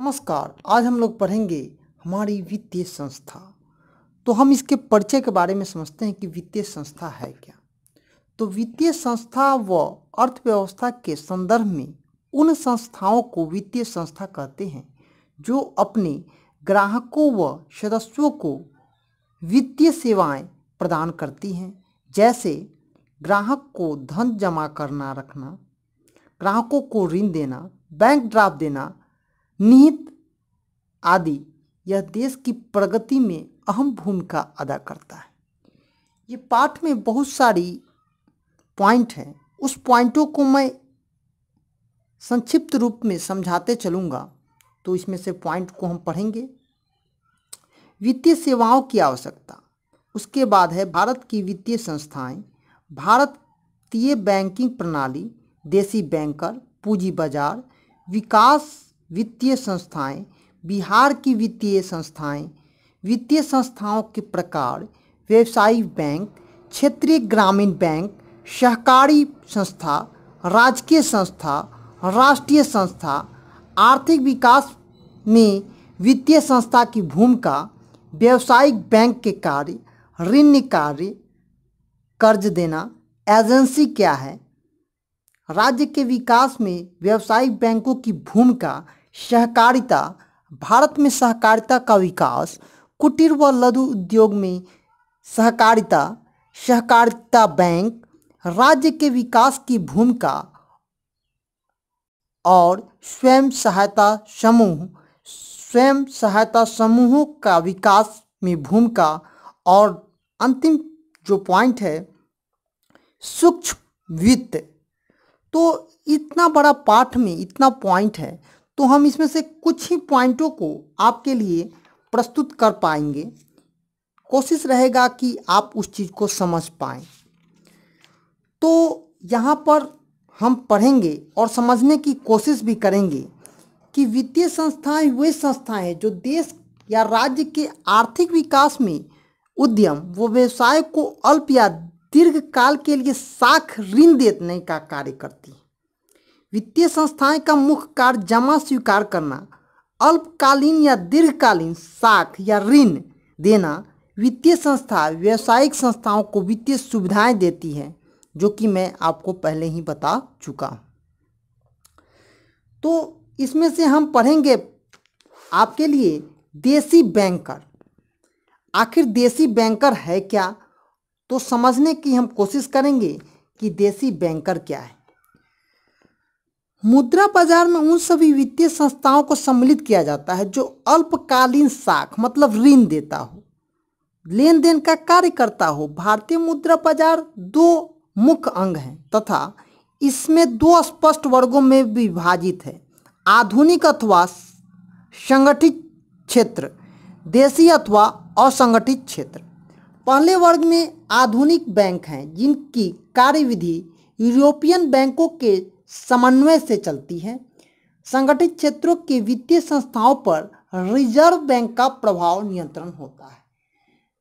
नमस्कार आज हम लोग पढ़ेंगे हमारी वित्तीय संस्था तो हम इसके परिचय के बारे में समझते हैं कि वित्तीय संस्था है क्या तो वित्तीय संस्था व अर्थव्यवस्था के संदर्भ में उन संस्थाओं को वित्तीय संस्था कहते हैं जो अपने ग्राहकों व सदस्यों को वित्तीय सेवाएं प्रदान करती हैं जैसे ग्राहक को धन जमा करना रखना ग्राहकों को ऋण देना बैंक ड्राफ्ट देना निहित आदि यह देश की प्रगति में अहम भूमिका अदा करता है ये पाठ में बहुत सारी पॉइंट हैं उस पॉइंटों को मैं संक्षिप्त रूप में समझाते चलूँगा तो इसमें से पॉइंट को हम पढ़ेंगे वित्तीय सेवाओं की आवश्यकता उसके बाद है भारत की वित्तीय संस्थाएं भारतीय बैंकिंग प्रणाली देसी बैंकर पूंजी बाजार विकास वित्तीय संस्थाएं बिहार की वित्तीय संस्थाएं वित्तीय संस्थाओं के प्रकार व्यावसायिक बैंक क्षेत्रीय ग्रामीण बैंक सहकारी संस्था राजकीय संस्था राष्ट्रीय संस्था आर्थिक विकास में वित्तीय संस्था की भूमिका व्यावसायिक बैंक के कार्य ऋण कार्य कर्ज देना एजेंसी क्या है राज्य के विकास में व्यावसायिक बैंकों की भूमिका सहकारिता भारत में सहकारिता का विकास कुटीर व लघु उद्योग में सहकारिता सहकारिता बैंक राज्य के विकास की भूमिका और स्वयं सहायता समूह स्वयं सहायता समूहों का विकास में भूमिका और अंतिम जो पॉइंट है सूक्ष्म वित्त तो इतना बड़ा पाठ में इतना पॉइंट है तो हम इसमें से कुछ ही पॉइंटों को आपके लिए प्रस्तुत कर पाएंगे कोशिश रहेगा कि आप उस चीज़ को समझ पाएँ तो यहाँ पर हम पढ़ेंगे और समझने की कोशिश भी करेंगे कि वित्तीय संस्थाएं वे संस्थाएं जो देश या राज्य के आर्थिक विकास में उद्यम व व्यवसाय को अल्प या दीर्घकाल के लिए साख ऋण देने का कार्य करती है वित्तीय संस्थाएं का मुख्य कार्य जमा स्वीकार करना अल्पकालीन या दीर्घकालीन साख या ऋण देना वित्तीय संस्था व्यावसायिक संस्थाओं को वित्तीय सुविधाएं देती है जो कि मैं आपको पहले ही बता चुका तो इसमें से हम पढ़ेंगे आपके लिए देसी बैंकर आखिर देसी बैंकर है क्या तो समझने की हम कोशिश करेंगे कि देसी बैंकर क्या है मुद्रा बाजार में उन सभी वित्तीय संस्थाओं को सम्मिलित किया जाता है जो अल्पकालीन साख मतलब ऋण देता हो लेन देन का कार्य करता हो भारतीय मुद्रा बाजार दो मुख्य अंग हैं तथा इसमें दो स्पष्ट वर्गों में विभाजित है आधुनिक अथवा संगठित क्षेत्र देशी अथवा असंगठित क्षेत्र पहले वर्ग में आधुनिक बैंक हैं जिनकी कार्यविधि यूरोपियन बैंकों के समन्वय से चलती है संगठित क्षेत्रों के वित्तीय संस्थाओं पर रिजर्व बैंक का प्रभाव नियंत्रण होता है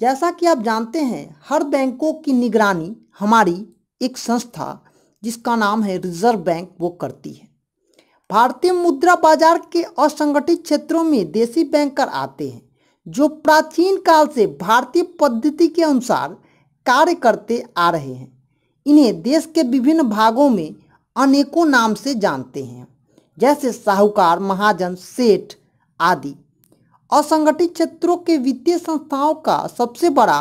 जैसा कि आप जानते हैं हर बैंकों की निगरानी हमारी एक संस्था जिसका नाम है रिजर्व बैंक वो करती है भारतीय मुद्रा बाजार के असंगठित क्षेत्रों में देसी बैंकर आते हैं जो प्राचीन काल से भारतीय पद्धति के अनुसार कार्य करते आ रहे हैं इन्हें देश के विभिन्न भागों में अनेकों नाम से जानते हैं जैसे साहूकार महाजन सेठ आदि असंगठित क्षेत्रों के वित्तीय संस्थाओं का सबसे बड़ा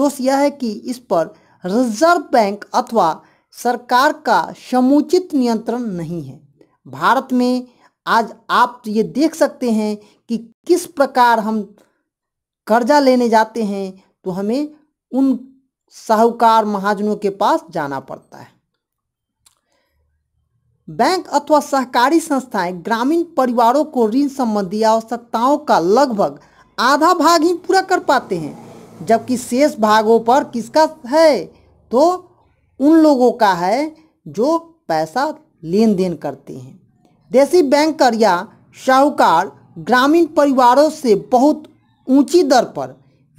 दोष यह है कि इस पर रिजर्व बैंक अथवा सरकार का समुचित नियंत्रण नहीं है भारत में आज आप ये देख सकते हैं कि किस प्रकार हम कर्जा लेने जाते हैं तो हमें उन साहूकार महाजनों के पास जाना पड़ता है बैंक अथवा सहकारी संस्थाएं ग्रामीण परिवारों को ऋण संबंधी आवश्यकताओं का लगभग आधा भाग ही पूरा कर पाते हैं जबकि शेष भागों पर किसका है तो उन लोगों का है जो पैसा लेन देन करते हैं देसी बैंकर या साहूकार ग्रामीण परिवारों से बहुत ऊंची दर पर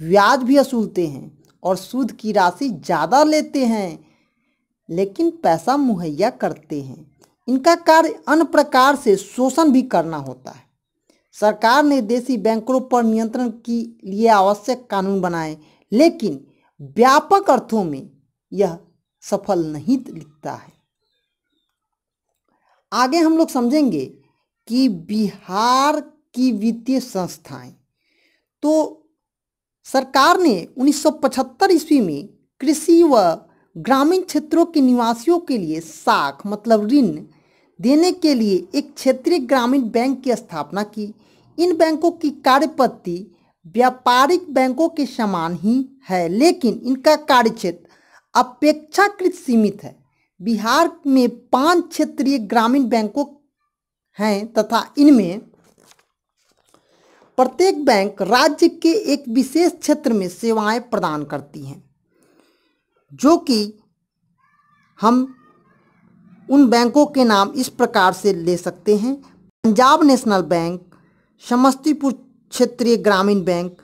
ब्याज भी वसूलते हैं और सूद की राशि ज़्यादा लेते हैं लेकिन पैसा मुहैया करते हैं इनका कार्य अन्य प्रकार से शोषण भी करना होता है सरकार ने देसी बैंकरों पर नियंत्रण के लिए आवश्यक कानून बनाए लेकिन व्यापक अर्थों में यह सफल नहीं दिखता है आगे हम लोग समझेंगे कि बिहार की वित्तीय संस्थाएं तो सरकार ने 1975 ईस्वी में कृषि व ग्रामीण क्षेत्रों के निवासियों के लिए साख मतलब ऋण देने के लिए एक क्षेत्रीय ग्रामीण बैंक की स्थापना की इन बैंकों की कार्यपत्ति व्यापारिक बैंकों के समान ही है लेकिन इनका कार्यक्षेत्र अपेक्षाकृत सीमित है बिहार में पांच क्षेत्रीय ग्रामीण बैंकों हैं तथा इनमें प्रत्येक बैंक राज्य के एक विशेष क्षेत्र में सेवाएं प्रदान करती हैं जो कि हम उन बैंकों के नाम इस प्रकार से ले सकते हैं पंजाब नेशनल बैंक समस्तीपुर क्षेत्रीय ग्रामीण बैंक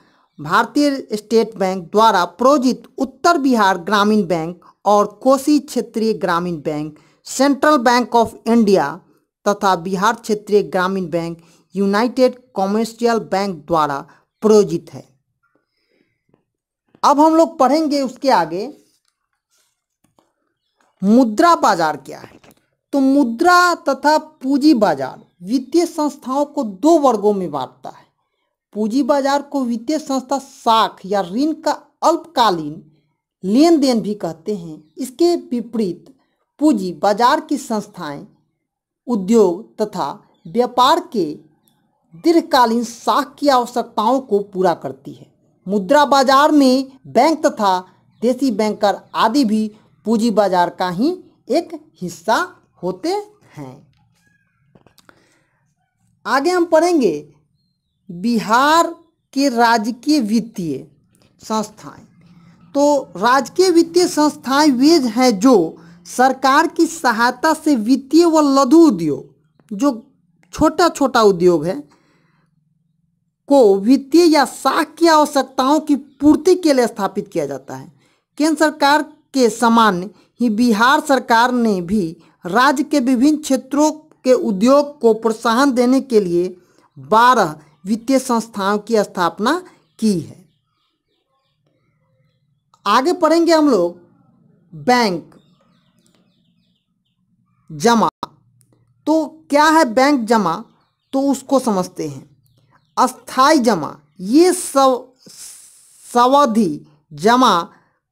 भारतीय स्टेट बैंक द्वारा प्रोजित उत्तर बिहार ग्रामीण बैंक और कोसी क्षेत्रीय ग्रामीण bank central bank of India तथा बिहार क्षेत्रीय ग्रामीण बैंक यूनाइटेड कॉमर्शियल बैंक द्वारा प्रोजित है अब हम लोग पढ़ेंगे उसके आगे मुद्रा बाजार क्या है तो मुद्रा तथा पूंजी बाजार वित्तीय संस्थाओं को दो वर्गों में बांटता है पूंजी बाजार को वित्तीय संस्था साख या ऋण का अल्पकालीन लेन देन भी कहते हैं इसके विपरीत पूंजी बाजार की संस्थाएं उद्योग तथा व्यापार के दीर्घकालीन साख की आवश्यकताओं को पूरा करती है मुद्रा बाजार में बैंक तथा देसी बैंकर आदि भी पूंजी बाजार का ही एक हिस्सा होते हैं आगे हम पढ़ेंगे बिहार के राजकीय वित्तीय संस्थाएं तो राजकीय वित्तीय संस्थाएं वे हैं जो सरकार की सहायता से वित्तीय व लघु उद्योग जो छोटा छोटा उद्योग है को वित्तीय या साख की आवश्यकताओं की पूर्ति के लिए स्थापित किया जाता है केंद्र सरकार के सामान्य ही बिहार सरकार ने भी राज्य के विभिन्न क्षेत्रों के उद्योग को प्रोत्साहन देने के लिए बारह वित्तीय संस्थाओं की स्थापना की है आगे पढ़ेंगे हम लोग बैंक जमा तो क्या है बैंक जमा तो उसको समझते हैं अस्थाई जमा ये सव सवधि जमा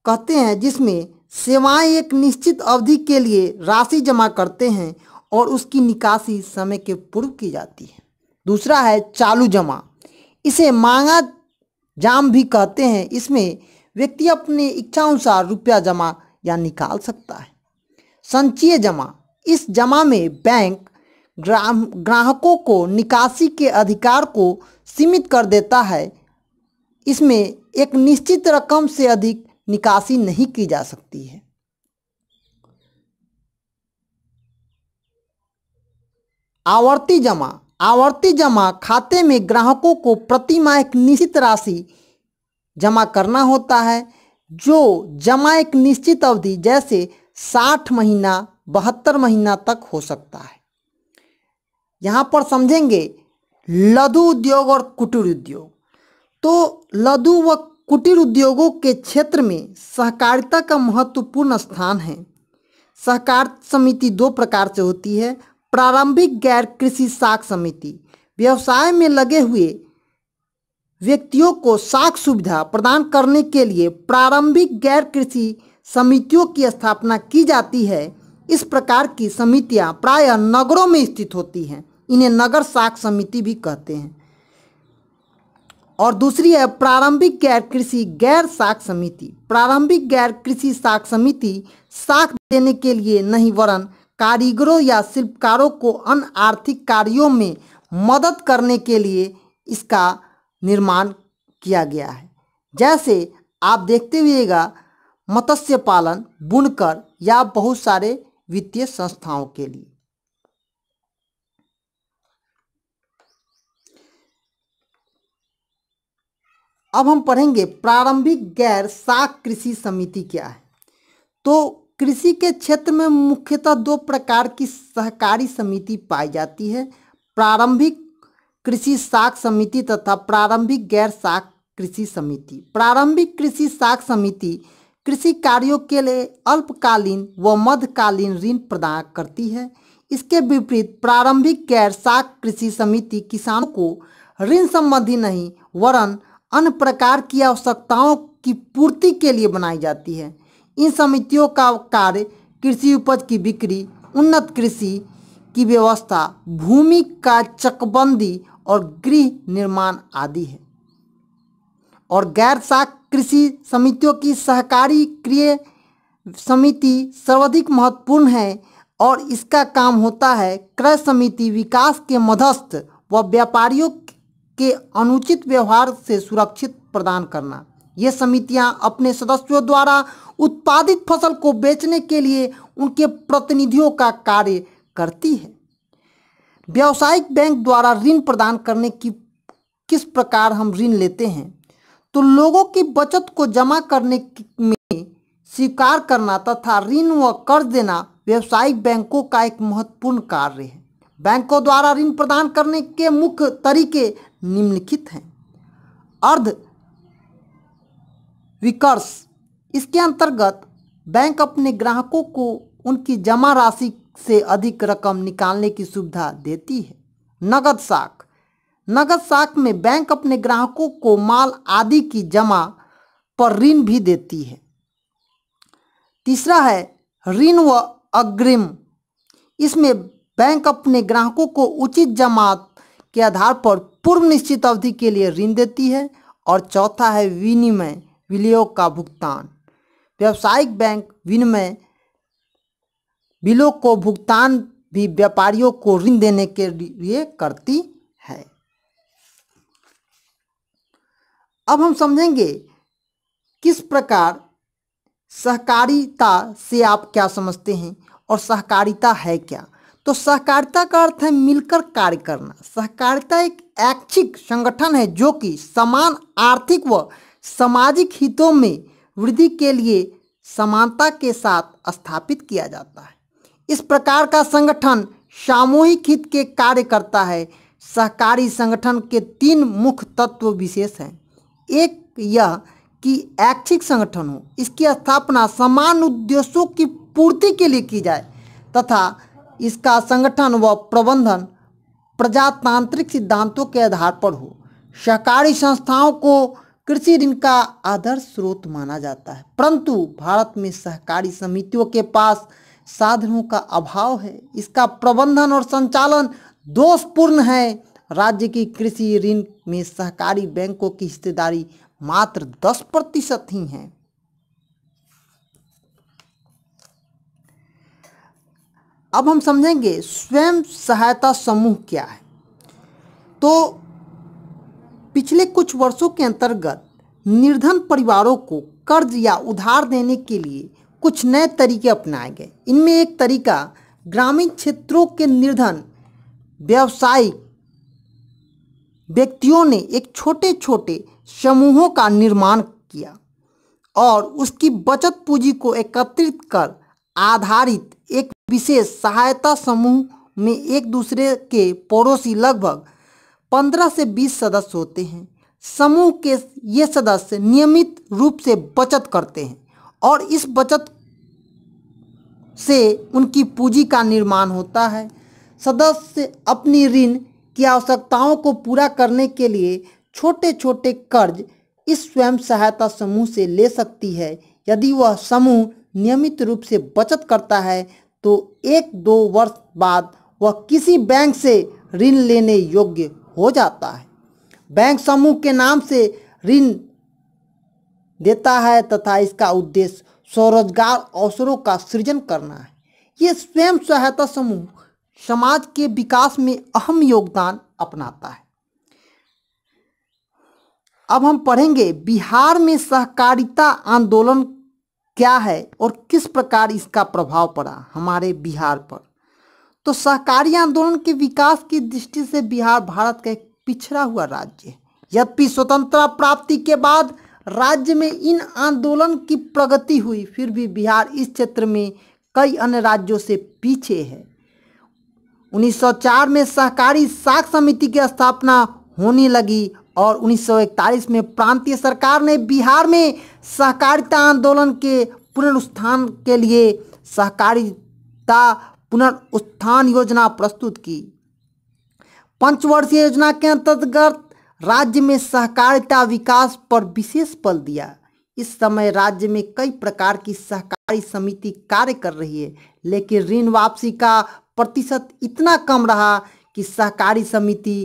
कहते हैं जिसमें सेवाएं एक निश्चित अवधि के लिए राशि जमा करते हैं और उसकी निकासी समय के पूर्व की जाती है दूसरा है चालू जमा इसे मांगा जाम भी कहते हैं इसमें व्यक्ति अपने इच्छानुसार रुपया जमा या निकाल सकता है संचय जमा इस जमा में बैंक ग्राम ग्राहकों को निकासी के अधिकार को सीमित कर देता है इसमें एक निश्चित रकम से अधिक निकासी नहीं की जा सकती है आवर्ती जमा आवर्ती जमा खाते में ग्राहकों को प्रति माह एक निश्चित राशि जमा करना होता है जो जमा एक निश्चित अवधि जैसे साठ महीना बहत्तर महीना तक हो सकता है यहाँ पर समझेंगे लघु उद्योग और कुटीर उद्योग तो लघु व कुटीर उद्योगों के क्षेत्र में सहकारिता का महत्वपूर्ण स्थान है सहकार समिति दो प्रकार से होती है प्रारंभिक गैर कृषि साख समिति व्यवसाय में लगे हुए व्यक्तियों को साख सुविधा प्रदान करने के लिए प्रारंभिक गैर कृषि समितियों की स्थापना की जाती है इस प्रकार की समितियां प्रायः नगरों में स्थित होती हैं इन्हें नगर साख समिति भी कहते हैं और दूसरी है प्रारंभिक गैर कृषि गैर साख समिति प्रारंभिक गैर कृषि साख समिति साख देने के लिए नहीं वरन कारीगरों या शिल्पकारों को अन्य आर्थिक कार्यों में मदद करने के लिए इसका निर्माण किया गया है जैसे आप देखते हुएगा मत्स्य पालन बुनकर या बहुत सारे वित्तीय संस्थाओं के लिए अब हम पढ़ेंगे प्रारंभिक गैर साख कृषि समिति क्या है तो कृषि के क्षेत्र में मुख्यतः दो प्रकार की सहकारी समिति पाई जाती है प्रारंभिक कृषि साख समिति तथा प्रारंभिक गैर साख कृषि समिति प्रारंभिक कृषि साख समिति कृषि कार्यों के लिए अल्पकालीन व मध्यकालीन ऋण प्रदान करती है इसके विपरीत प्रारंभिक गैर साख कृषि समिति किसानों को ऋण संबंधी नहीं वरन अन्य प्रकार की आवश्यकताओं की पूर्ति के लिए बनाई जाती है इन समितियों का कार्य कृषि उपज की बिक्री उन्नत कृषि की व्यवस्था भूमि का चकबंदी और गृह निर्माण आदि है और गैर शाख कृषि समितियों की सहकारी क्रिय समिति सर्वाधिक महत्वपूर्ण है और इसका काम होता है क्रय समिति विकास के मध्यस्थ व व्यापारियों के अनुचित व्यवहार से सुरक्षित प्रदान करना ये समितियां अपने सदस्यों द्वारा उत्पादित फसल को बेचने के लिए उनके प्रतिनिधियों का कार्य करती है व्यावसायिक बैंक द्वारा ऋण प्रदान करने की किस प्रकार हम ऋण लेते हैं तो लोगों की बचत को जमा करने में स्वीकार करना तथा ऋण व कर्ज देना व्यावसायिक बैंकों का एक महत्वपूर्ण कार्य है बैंकों द्वारा ऋण प्रदान करने के मुख्य तरीके निम्नलिखित हैं अर्ध विकर्ष इसके अंतर्गत बैंक अपने ग्राहकों को उनकी जमा राशि से अधिक रकम निकालने की सुविधा देती है नगद साख नगद साख में बैंक अपने ग्राहकों को माल आदि की जमा पर ऋण भी देती है तीसरा है ऋण व अग्रिम इसमें बैंक अपने ग्राहकों को उचित जमात के आधार पर पूर्व निश्चित अवधि के लिए ऋण देती है और चौथा है विनिमय विनियोग का भुगतान व्यावसायिक बैंक विनिमय बिलों को भुगतान भी व्यापारियों को ऋण देने के लिए करती है अब हम समझेंगे किस प्रकार सहकारिता से आप क्या समझते हैं और सहकारिता है क्या तो सहकारिता का अर्थ है मिलकर कार्य करना सहकारिता एक ऐच्छिक संगठन है जो कि समान आर्थिक व सामाजिक हितों में वृद्धि के लिए समानता के साथ स्थापित किया जाता है इस प्रकार का संगठन सामूहिक हित के कार्य करता है सहकारी संगठन के तीन मुख्य तत्व विशेष हैं एक यह कि ऐच्छिक संगठन हो इसकी स्थापना समान उद्देश्यों की पूर्ति के लिए की जाए तथा इसका संगठन व प्रबंधन प्रजातांत्रिक सिद्धांतों के आधार पर हो सहकारी संस्थाओं को कृषि ऋण का आदर्श स्रोत माना जाता है परंतु भारत में सहकारी समितियों के पास साधनों का अभाव है इसका प्रबंधन और संचालन दोषपूर्ण है राज्य की कृषि ऋण में सहकारी बैंकों की हिस्सेदारी मात्र 10 प्रतिशत ही है अब हम समझेंगे स्वयं सहायता समूह क्या है तो पिछले कुछ वर्षों के अंतर्गत निर्धन परिवारों को कर्ज या उधार देने के लिए कुछ नए तरीके अपनाए गए इनमें एक तरीका ग्रामीण क्षेत्रों के निर्धन व्यावसायिक व्यक्तियों ने एक छोटे छोटे समूहों का निर्माण किया और उसकी बचत पूंजी को एकत्रित कर आधारित विशेष सहायता समूह में एक दूसरे के पड़ोसी लगभग पंद्रह से बीस सदस्य होते हैं समूह के ये सदस्य नियमित रूप से बचत करते हैं और इस बचत से उनकी पूंजी का निर्माण होता है सदस्य अपनी ऋण की आवश्यकताओं को पूरा करने के लिए छोटे छोटे कर्ज इस स्वयं सहायता समूह से ले सकती है यदि वह समूह नियमित रूप से बचत करता है तो एक दो वर्ष बाद वह किसी बैंक से ऋण लेने योग्य हो जाता है बैंक समूह के नाम से ऋण देता है तथा इसका उद्देश्य स्वरोजगार अवसरों का सृजन करना है ये स्वयं सहायता समूह समाज के विकास में अहम योगदान अपनाता है अब हम पढ़ेंगे बिहार में सहकारिता आंदोलन क्या है और किस प्रकार इसका प्रभाव पड़ा हमारे बिहार पर तो सहकारी आंदोलन के विकास की दृष्टि से बिहार भारत का एक पिछड़ा हुआ राज्य है यद्यपि स्वतंत्रता प्राप्ति के बाद राज्य में इन आंदोलन की प्रगति हुई फिर भी बिहार इस क्षेत्र में कई अन्य राज्यों से पीछे है 1904 में सहकारी साख समिति की स्थापना होने लगी और 1941 में प्रांतीय सरकार ने बिहार में सहकारिता आंदोलन के पुनरुत्थान के लिए सहकारिता पुनरुत्थान योजना प्रस्तुत की पंचवर्षीय योजना के अंतर्गत राज्य में सहकारिता विकास पर विशेष बल दिया इस समय राज्य में कई प्रकार की सहकारी समिति कार्य कर रही है लेकिन ऋण वापसी का प्रतिशत इतना कम रहा कि सहकारी समिति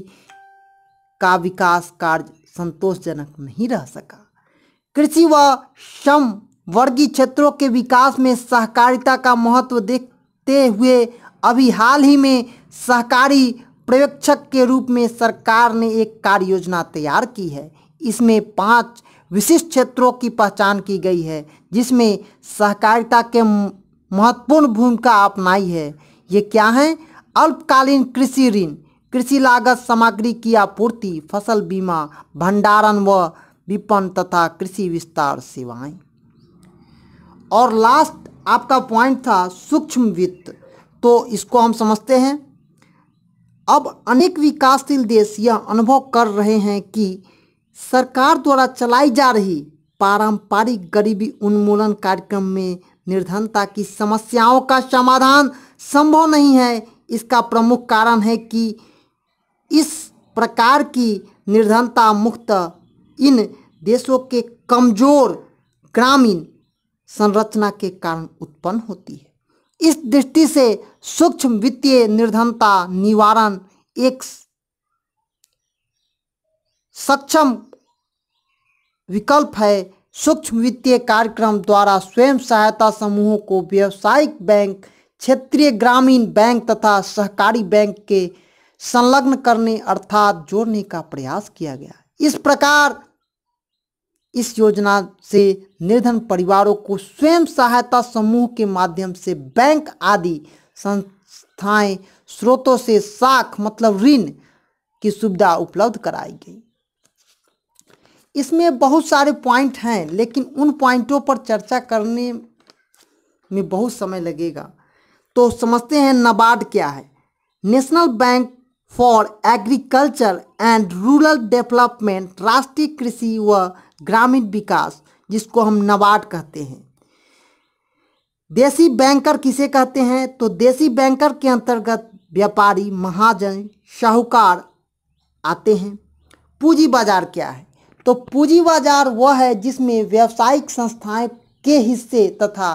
का विकास कार्य संतोषजनक नहीं रह सका कृषि व श्रम वर्गीय क्षेत्रों के विकास में सहकारिता का महत्व देखते हुए अभी हाल ही में सहकारी पर्यवेक्षक के रूप में सरकार ने एक कार्य योजना तैयार की है इसमें पांच विशिष्ट क्षेत्रों की पहचान की गई है जिसमें सहकारिता के महत्वपूर्ण भूमिका अपनाई है ये क्या हैं अल्पकालीन कृषि ऋण कृषि लागत सामग्री की आपूर्ति फसल बीमा भंडारण व विपणन तथा कृषि विस्तार सेवाएं और लास्ट आपका पॉइंट था सूक्ष्म वित्त तो इसको हम समझते हैं अब अनेक विकासशील देश यह अनुभव कर रहे हैं कि सरकार द्वारा चलाई जा रही पारंपरिक गरीबी उन्मूलन कार्यक्रम में निर्धनता की समस्याओं का समाधान संभव नहीं है इसका प्रमुख कारण है कि इस प्रकार की निर्धनता मुक्त इन देशों के कमज़ोर ग्रामीण संरचना के कारण उत्पन्न होती है इस दृष्टि से सूक्ष्म वित्तीय निर्धनता निवारण एक सक्षम विकल्प है सूक्ष्म वित्तीय कार्यक्रम द्वारा स्वयं सहायता समूहों को व्यावसायिक बैंक क्षेत्रीय ग्रामीण बैंक तथा सहकारी बैंक के संलग्न करने अर्थात जोड़ने का प्रयास किया गया इस प्रकार इस योजना से निर्धन परिवारों को स्वयं सहायता समूह के माध्यम से बैंक आदि संस्थाएं स्रोतों से साख मतलब ऋण की सुविधा उपलब्ध कराई गई इसमें बहुत सारे पॉइंट हैं लेकिन उन पॉइंटों पर चर्चा करने में बहुत समय लगेगा तो समझते हैं नबार्ड क्या है national bank for agriculture and rural development राष्ट्रीय कृषि व ग्रामीण विकास जिसको हम नबार्ड कहते हैं देसी बैंकर किसे कहते हैं तो देसी बैंकर के अंतर्गत व्यापारी महाजन शाहूकार आते हैं पूंजी बाजार क्या है तो पूंजी बाजार वह है जिसमें व्यावसायिक संस्थाएं के हिस्से तथा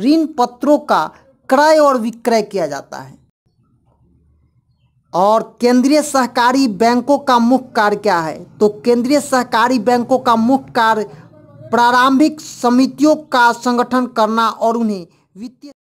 ऋण पत्रों का क्रय और विक्रय किया जाता है और केंद्रीय सहकारी बैंकों का मुख्य कार्य क्या है तो केंद्रीय सहकारी बैंकों का मुख्य कार्य प्रारंभिक समितियों का संगठन करना और उन्हें वित्तीय